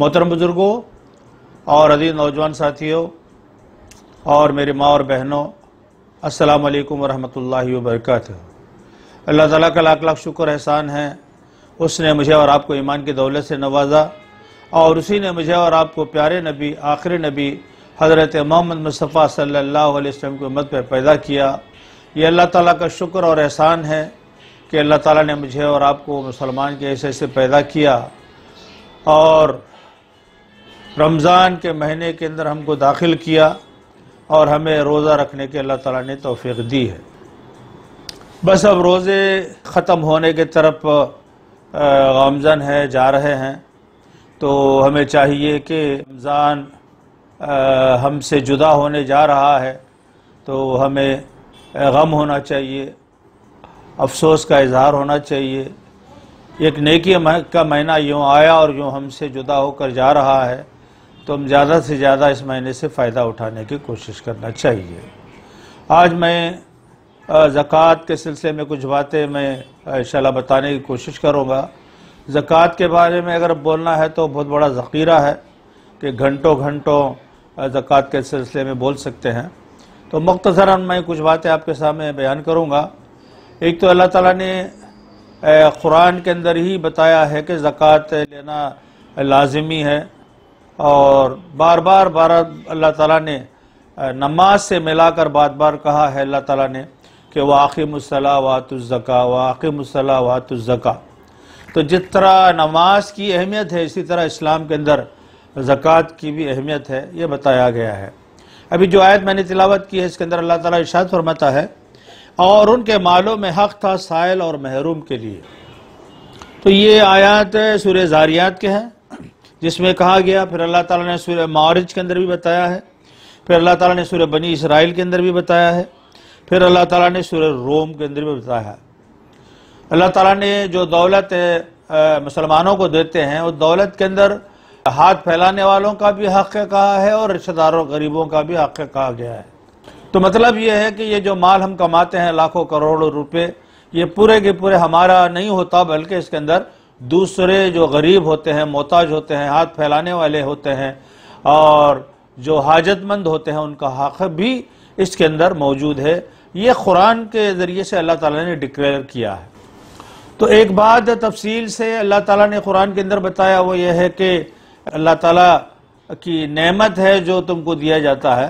मोहतरम बुज़ुर्गों और अजीज नौजवान साथियों और मेरी माँ और बहनों अस्सलाम वालेकुम वरहमतुल्लाहि वबरकatuh अल्लाह ताला का लाख लाख शुक्र एहसान है उसने मुझे और आपको ईमान की दौलत से नवाजा और उसी ने मुझे और आपको प्यारे नबी आखिरी नबी हज़रत मोहम्मद मुस्तफ़ा सल्ला वसम की उम्मत पर पैदा किया ये अल्लाह ताला का शुक्र और एहसान है कि अल्लाह ताला ने मुझे और आपको मुसलमान के ऐसे ऐसे पैदा किया और रमज़ान के महीने के अंदर हमको दाखिल किया और हमें रोज़ा रखने के अल्लाह ताला ने तोफ़ी दी है बस अब रोज़े ख़त्म होने के तरफ गमजन है जा रहे हैं तो हमें चाहिए कि रमज़ान हमसे जुदा होने जा रहा है तो हमें गम होना चाहिए अफसोस का इजहार होना चाहिए एक नेकी का महीना यूँ आया और यूँ हमसे जुदा होकर जा रहा है तो हम ज़्यादा से ज़्यादा इस महीने से फ़ायदा उठाने की कोशिश करना चाहिए आज मैं ज़क़़त के सिलसिले में कुछ बातें मैं इन बताने की कोशिश करूँगा ज़क़़त के बारे में अगर बोलना है तो बहुत बड़ा ज़ख़ीरा है कि घंटों घंटों ज़क़़त के सिलसिले में बोल सकते हैं तो मख्तसरा मैं कुछ बातें आपके सामने बयान करूँगा एक तो अल्लाह ताली ने क़ुरान के अंदर ही बताया है कि ज़क़़त लेना लाजमी है और बार बार बार अल्लाह ताला ने नमाज से मिलाकर बार बार कहा है अल्लाह ताला ने कि वाकिमसला वातुज़का वाकिमसला वातुज़का तो जिस तरह नमाज की अहमियत है इसी तरह इस्लाम के अंदर ज़क़़त की भी अहमियत है ये बताया गया है अभी जो आयत मैंने तिलावत की है इसके अंदर अल्लाह ताला इशाद फरमाता है और उनके मालों में हक़ था साइल और महरूम के लिए तो ये आयात सूर्य जारियात के हैं जिसमें कहा गया फिर अल्लाह ताला ने सूर्य मारिज के अंदर भी बताया है फिर अल्लाह ताला ने सूर्य बनी इसराइल के अंदर भी बताया है फिर अल्लाह ताला ने सूर्य रोम के अंदर भी बताया है अल्लाह ताला ने जो दौलत मुसलमानों को देते हैं उस दौलत के अंदर हाथ फैलाने वालों का भी हक कहा है और रिश्तेदारों गरीबों का भी हक कहा गया है तो मतलब ये है कि ये जो माल हम कमाते हैं लाखों करोड़ों रुपये ये पूरे के पूरे हमारा नहीं होता बल्कि इसके अंदर दूसरे जो गरीब होते हैं मोहताज होते हैं हाथ फैलाने वाले होते हैं और जो हाजतमंद होते हैं उनका हक भी इसके अंदर मौजूद है ये कुरान के ज़रिए से अल्लाह ताला ने डिक्लेयर किया है तो एक बात तफसील से अल्लाह ताला ने कुरान के अंदर बताया वो ये है कि अल्लाह ताला की नेमत है जो तुमको दिया जाता है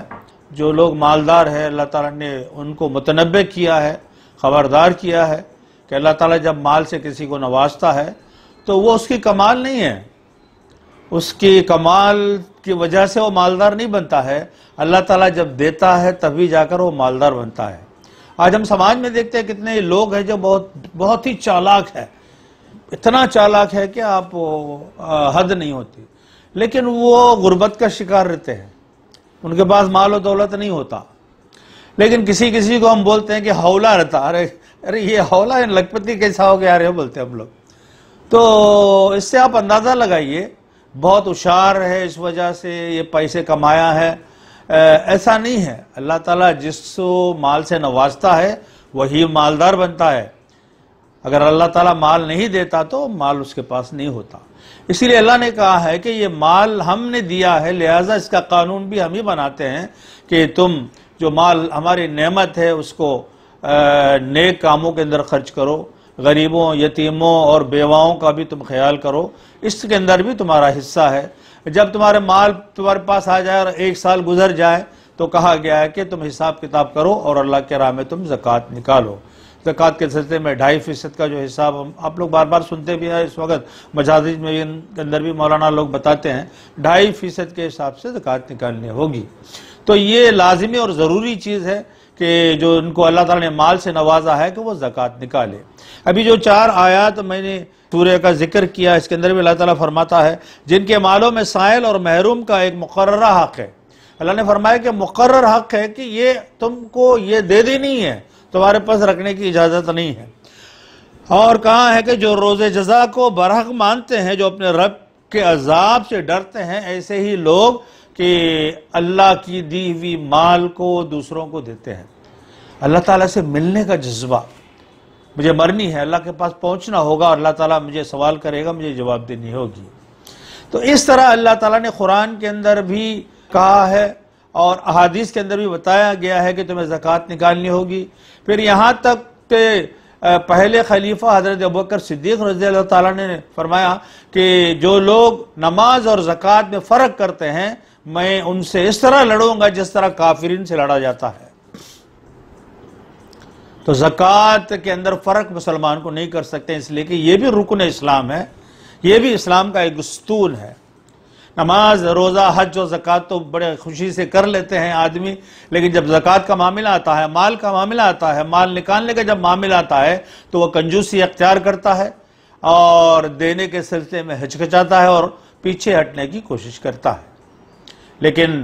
जो लोग मालदार है अल्लाह ताला ने उनको मुतनबे किया है ख़बरदार किया है कि अल्लाह ताला जब माल से किसी को नवाजता है तो वो उसकी कमाल नहीं है उसकी कमाल की वजह से वो मालदार नहीं बनता है अल्लाह ताला जब देता है तभी जाकर वो मालदार बनता है आज हम समाज में देखते हैं कितने लोग हैं जो बहुत बहुत ही चालाक है इतना चालाक है कि आप आ, हद नहीं होती लेकिन वो गुर्बत का शिकार रहते हैं उनके पास माल और दौलत नहीं होता लेकिन किसी किसी को हम बोलते हैं कि हौला रहता अरे अरे ये हौला लखपति कैसा हो गया अरे बोलते हैं हम लोग तो इससे आप अंदाज़ा लगाइए बहुत होशार है इस वजह से ये पैसे कमाया है ऐसा नहीं है अल्लाह ताला जिसको माल से नवाजता है वही मालदार बनता है अगर अल्लाह ताला माल नहीं देता तो माल उसके पास नहीं होता इसीलिए अल्लाह ने कहा है कि ये माल हमने दिया है लिहाजा इसका कानून भी हम ही बनाते हैं कि तुम जो माल हमारी नेमत है उसको नेक कामों के अंदर खर्च करो गरीबों यतीमों और बेवाओं का भी तुम ख्याल करो इसके अंदर भी तुम्हारा हिस्सा है जब तुम्हारे माल तुम्हारे पास आ जाए और एक साल गुजर जाए तो कहा गया है कि तुम हिसाब किताब करो और अल्लाह के राह में तुम जक़ात निकालो जक़ात के सिलसिले में ढाई फ़ीसद का जो हिसाब हम आप लोग बार बार सुनते भी हैं इस वक्त मजाजिज में भी अंदर भी मौलाना लोग बताते हैं ढाई फ़ीसद के हिसाब से जक़ात निकालनी होगी तो ये लाजमी और ज़रूरी चीज़ है कि जो इनको अल्लाह ताला ने माल से नवाजा है कि वो जक़ात निकाले अभी जो चार आयात मैंने सूर्य का जिक्र किया इसके अंदर भी अल्लाह ताला फरमाता है जिनके मालों में साइल और महरूम का एक मुकर हक़ है अल्लाह ने फरमाया कि मुकर हक़ है कि ये तुमको ये दे देनी है तुम्हारे पास रखने की इजाज़त नहीं है और कहा है कि जो रोज़ जजा को बरहक मानते हैं जो अपने रब के अजाब से डरते हैं ऐसे ही लोग कि अल्लाह की दी हुई माल को दूसरों को देते हैं अल्लाह ताला से मिलने का जज्बा मुझे मरनी है अल्लाह के पास पहुंचना होगा और अल्लाह ताला मुझे सवाल करेगा मुझे जवाब देनी होगी तो इस तरह अल्लाह ताला ने कुरान के अंदर भी कहा है और अहादीस के अंदर भी बताया गया है कि तुम्हें ज़क़़त निकालनी होगी फिर यहाँ तक के पहले खलीफा हजरत अबकर सिद्दीक रजी अल्लाह ताला ने फरमाया कि जो लोग नमाज और ज़क़़त में फ़र्क करते हैं मैं उनसे इस तरह लड़ूंगा जिस तरह काफिरिन से लड़ा जाता है तो ज़क़़त के अंदर फ़र्क मुसलमान को नहीं कर सकते इसलिए कि यह भी रुकन इस्लाम है यह भी इस्लाम का एक स्तूल है नमाज रोज़ा हज और जक़ात तो बड़े खुशी से कर लेते हैं आदमी लेकिन जब ज़क़ात का मामला आता है माल का मामला आता है माल निकालने का जब मामला आता है तो वह कंजूसी अख्तियार करता है और देने के सिलसिले में हिचकचाता है और पीछे हटने की कोशिश करता है लेकिन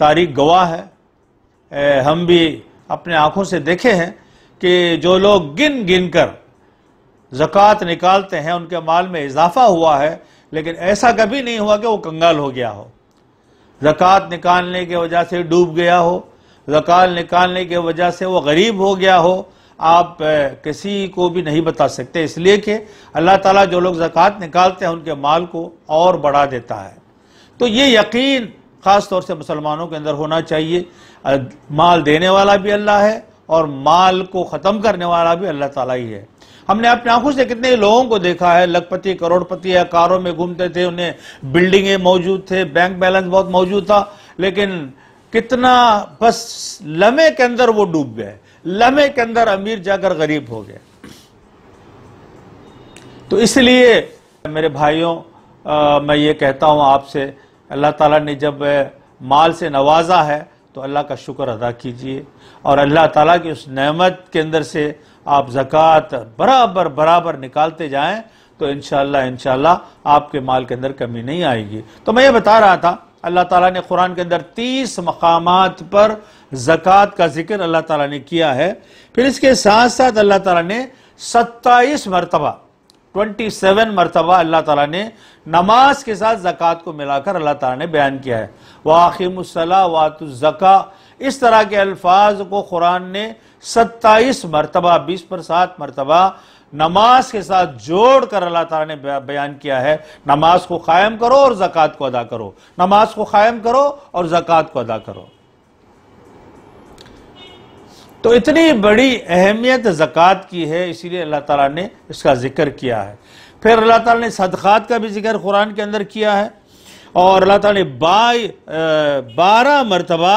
तारीख गवाह है हम भी अपने आँखों से देखे हैं कि जो लोग गिन गिन कर जक़ात निकालते हैं उनके माल में इजाफा हुआ है लेकिन ऐसा कभी नहीं हुआ कि वो कंगाल हो गया हो जक़ात निकालने की वजह से डूब गया हो ज़क़़ात निकालने की वजह से वो गरीब हो गया हो आप किसी को भी नहीं बता सकते इसलिए कि अल्लाह ताला जो लोग जक़ात निकालते हैं उनके माल को और बढ़ा देता है तो ये यकीन ख़ास तौर से मुसलमानों के अंदर होना चाहिए माल देने वाला भी अल्लाह है और माल को ख़त्म करने वाला भी अल्लाह ताला ही है हमने अपनी आंखों से कितने लोगों को देखा है लखपति करोड़पति या कारों में घूमते थे उन्हें बिल्डिंगे मौजूद थे बैंक बैलेंस बहुत मौजूद था लेकिन कितना बस लम्हे के अंदर वो डूब गए लम्हे के अंदर अमीर जाकर गरीब हो गए तो इसलिए मेरे भाइयों आ, मैं ये कहता हूं आपसे अल्लाह ताला ने जब माल से नवाजा है तो अल्लाह का शुक्र अदा कीजिए और अल्लाह ताला की उस नेमत के अंदर से आप ज़क़़त बराबर बराबर निकालते जाएं तो इन शाला आपके माल के अंदर कमी नहीं आएगी तो मैं ये बता रहा था अल्लाह ताला ने कुरान के अंदर तीस मकाम पर जक़ात का जिक्र अल्लाह ताला ने किया है फिर इसके साथ साथ अल्लाह ताला ने सत्ताईस मरतबा ट्वेंटी सेवन मरतबा अल्लाह तला ने नमाज के साथ जक़ात को मिलाकर अल्लाह तला ने बयान किया है वात वातुज़का इस तरह के अल्फाज को कुरान ने सत्ताईस मरतबा बीस पर सात मरतबा नमाज के साथ जोड़ कर अल्लाह तला ने बयान किया है नमाज को कायम करो और ज़क़़त को अदा करो नमाज को कायम करो और ज़क़़त को अदा करो तो इतनी बड़ी अहमियत ज़क़़त की है इसीलिए अल्लाह ताला ने इसका ज़िक्र किया है फिर अल्लाह ताला ने सदक़ात का भी जिक्र कुरान के अंदर किया है और अल्लाह ताला ने बाई बारह मरतबा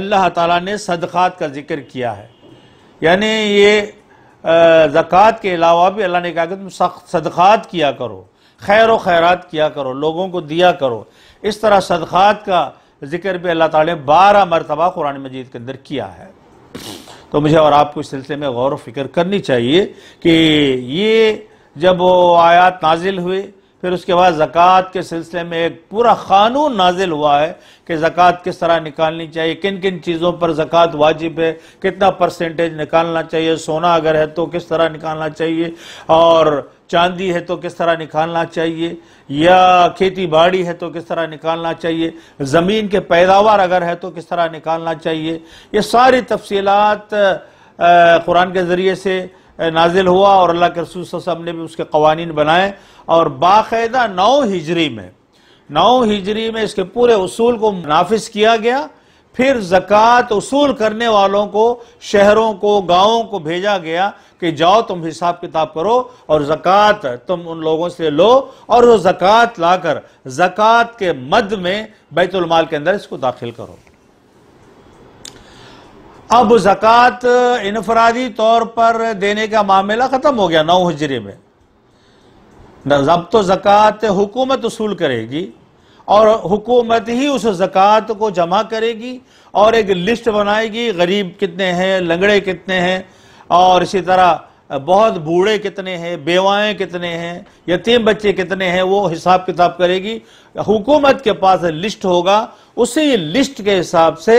अल्लाह ताला ने सदक़ात का जिक्र किया है यानी ये ज़क़़त के अलावा भी अल्लाह ने कहा कि तुम सख्त सदक़ात किया करो खैर व खैरात किया करो लोगों को दिया करो इस तरह सदक़ात का जिक्र भी अल्लाह ताला ने बारह मरतबा कुरान मजीद के अंदर किया है तो मुझे और आपको इस सिलसिले में गौर फिक्र करनी चाहिए कि ये जब वो आयात नाजिल हुए फिर उसके बाद ज़क़़त के सिलसिले में एक पूरा क़ानून नाजिल हुआ है कि ज़क़़त किस तरह निकालनी चाहिए किन किन चीज़ों पर ज़क़़त वाजिब है कितना परसेंटेज निकालना चाहिए सोना अगर है तो किस तरह निकालना चाहिए और चांदी है तो किस तरह निकालना चाहिए या खेती बाड़ी है तो किस तरह निकालना चाहिए ज़मीन के पैदावार अगर है तो किस तरह निकालना चाहिए ये सारी तफसीलात कुरान के ज़रिए से नाजिल हुआ और अल्लाह के रसूल वसम ने भी उसके कवानीन बनाए और बाकायदा नौ हिजरी में नौ हिजरी में इसके पूरे उसूल को नाफिज किया गया फिर जक़ात वसूल करने वालों को शहरों को गांवों को भेजा गया कि जाओ तुम हिसाब किताब करो और जक़ात तुम उन लोगों से लो और वो ज़क़़त लाकर ज़क़ात के मद में बैतुलमाल के अंदर इसको दाखिल करो अब ज़क़ात इनफरादी तौर पर देने का मामला ख़त्म हो गया नौ हजरे में अब तो जक़ात हुकूमत वसूल करेगी और हुकूमत ही उस जक़ात को जमा करेगी और एक लिस्ट बनाएगी गरीब कितने हैं लंगड़े कितने हैं और इसी तरह बहुत बूढ़े कितने हैं बेवाएँ कितने हैं यतीम बच्चे कितने हैं वो हिसाब किताब करेगी हुकूमत के पास लिस्ट होगा उसी लिस्ट के हिसाब से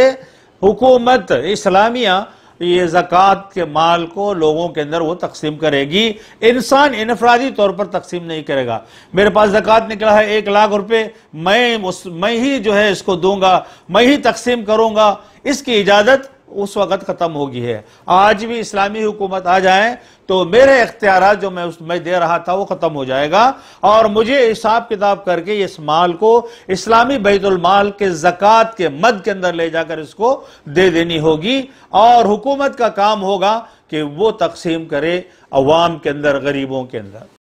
हुकूमत इस्लामिया ये ज़क़़त के माल को लोगों के अंदर वो तकसीम करेगी इंसान इनफरादी तौर पर तकसीम नहीं करेगा मेरे पास ज़क़़त निकला है एक लाख रुपये मैं उस मैं ही जो है इसको दूंगा मैं ही तकसीम करूँगा इसकी इजाज़त उस वक्त ख़त्म हो गई है आज भी इस्लामी हुकूमत आ जाए तो मेरे इख्तियार जो मैं उस मैं दे रहा था वो ख़त्म हो जाएगा और मुझे हिसाब किताब करके इस माल को इस्लामी बैतुलमाल के जक़ात के मद के अंदर ले जाकर इसको दे देनी होगी और हुकूमत का काम होगा कि वो तकसीम करे अवाम के अंदर गरीबों के अंदर